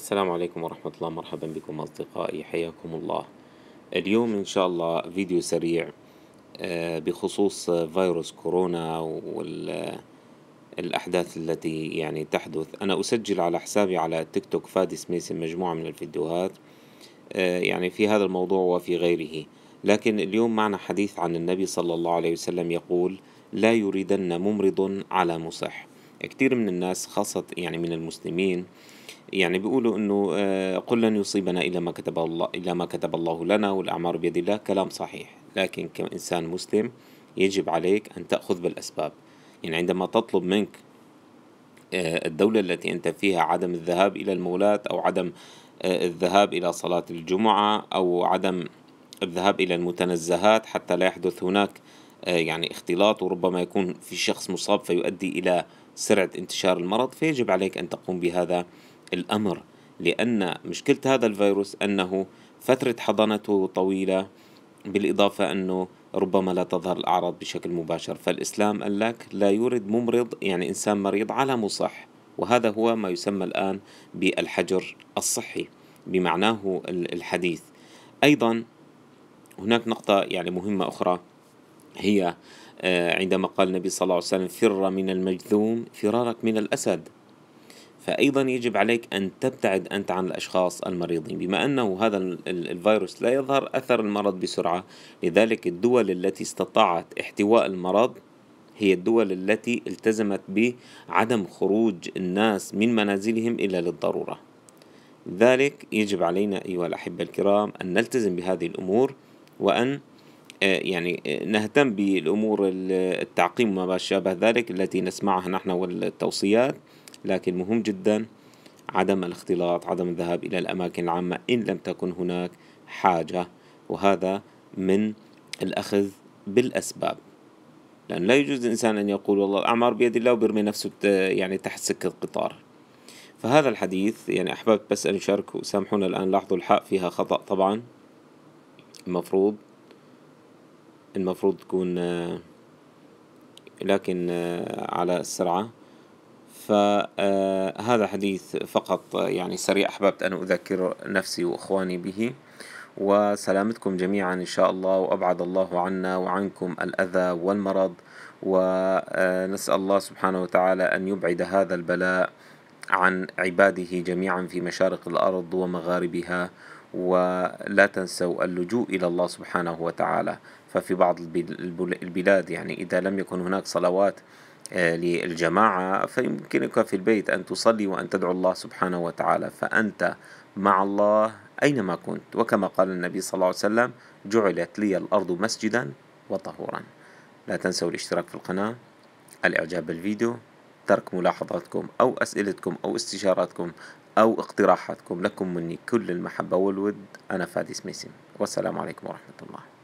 السلام عليكم ورحمة الله مرحبا بكم أصدقائي حياكم الله اليوم إن شاء الله فيديو سريع آه، بخصوص فيروس كورونا والأحداث التي يعني تحدث أنا أسجل على حسابي على تيك توك فادي سميس مجموعة من الفيديوهات آه، يعني في هذا الموضوع وفي غيره لكن اليوم معنا حديث عن النبي صلى الله عليه وسلم يقول لا يريدن ممرض على مصح كثير من الناس خاصة يعني من المسلمين يعني بيقولوا انه آه، قل لن يصيبنا الا ما كتب الله الا ما كتب الله لنا والاعمار بيد الله كلام صحيح لكن كانسان مسلم يجب عليك ان تاخذ بالاسباب يعني عندما تطلب منك آه، الدولة التي أنت فيها عدم الذهاب إلى المولاة أو عدم آه، الذهاب إلى صلاة الجمعة أو عدم الذهاب إلى المتنزهات حتى لا يحدث هناك يعني اختلاط وربما يكون في شخص مصاب فيؤدي إلى سرعة انتشار المرض فيجب عليك أن تقوم بهذا الأمر لأن مشكلة هذا الفيروس أنه فترة حضانته طويلة بالإضافة أنه ربما لا تظهر الأعراض بشكل مباشر فالإسلام قال لك لا يورد ممرض يعني إنسان مريض على مصح وهذا هو ما يسمى الآن بالحجر الصحي بمعناه الحديث أيضا هناك نقطة يعني مهمة أخرى هي آه، عندما قال النبي صلى الله عليه وسلم فر من المجذوم فرارك من الأسد فأيضا يجب عليك أن تبتعد أنت عن الأشخاص المريضين بما أنه هذا الفيروس لا يظهر أثر المرض بسرعة لذلك الدول التي استطاعت احتواء المرض هي الدول التي التزمت بعدم خروج الناس من منازلهم إلا للضرورة ذلك يجب علينا أيها الأحبة الكرام أن نلتزم بهذه الأمور وأن يعني نهتم بالأمور التعقيم وما شابه ذلك التي نسمعها نحن والتوصيات لكن مهم جدا عدم الاختلاط عدم الذهاب إلى الأماكن العامة إن لم تكن هناك حاجة وهذا من الأخذ بالأسباب لأن لا يجوز الإنسان أن يقول والله الأعمار بيد الله وبرمي نفسه يعني تحت سكة قطار فهذا الحديث يعني أحببت بس أن أشاركه سامحونا الآن لاحظوا الحق فيها خطأ طبعا المفروض المفروض تكون آه، لكن آه، على السرعة فهذا آه، حديث فقط يعني سريع أحببت أن أذكر نفسي وإخواني به وسلامتكم جميعا إن شاء الله وأبعد الله عنا وعنكم الأذى والمرض ونسأل الله سبحانه وتعالى أن يبعد هذا البلاء عن عباده جميعا في مشارق الأرض ومغاربها ولا تنسوا اللجوء إلى الله سبحانه وتعالى ففي بعض البلاد يعني إذا لم يكن هناك صلوات آه، للجماعة فيمكنك في البيت أن تصلي وأن تدعو الله سبحانه وتعالى فأنت مع الله أينما كنت وكما قال النبي صلى الله عليه وسلم جعلت لي الأرض مسجدا وطهورا لا تنسوا الاشتراك في القناة الإعجاب بالفيديو ترك ملاحظاتكم أو أسئلتكم أو استشاراتكم أو اقتراحاتكم لكم مني كل المحبة والود أنا فادي سميسي والسلام عليكم ورحمة الله